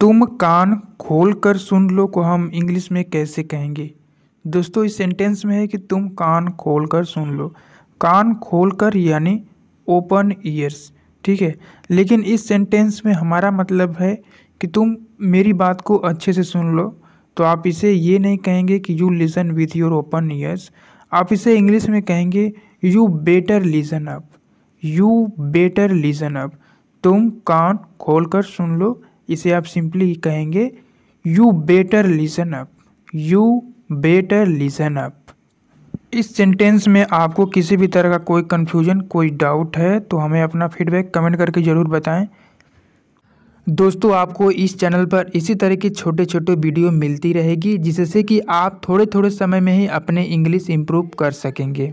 तुम कान खोल कर सुन लो को हम इंग्लिश में कैसे कहेंगे दोस्तों इस सेंटेंस में है कि तुम कान खोल कर सुन लो कान खोल कर यानी ओपन ईयर्स ठीक है लेकिन इस सेंटेंस में हमारा मतलब है कि तुम मेरी बात को अच्छे से सुन लो तो आप इसे ये नहीं कहेंगे कि you listen with your open ears आप इसे इंग्लिश में कहेंगे you better listen up you better listen up तुम कान खोल कर सुन लो इसे आप सिंपली कहेंगे you better listen up you better listen up इस सेंटेंस में आपको किसी भी तरह का कोई कन्फ्यूजन कोई डाउट है तो हमें अपना फीडबैक कमेंट करके ज़रूर बताएं दोस्तों आपको इस चैनल पर इसी तरह के छोटे छोटे वीडियो मिलती रहेगी जिससे कि आप थोड़े थोड़े समय में ही अपने इंग्लिश इम्प्रूव कर सकेंगे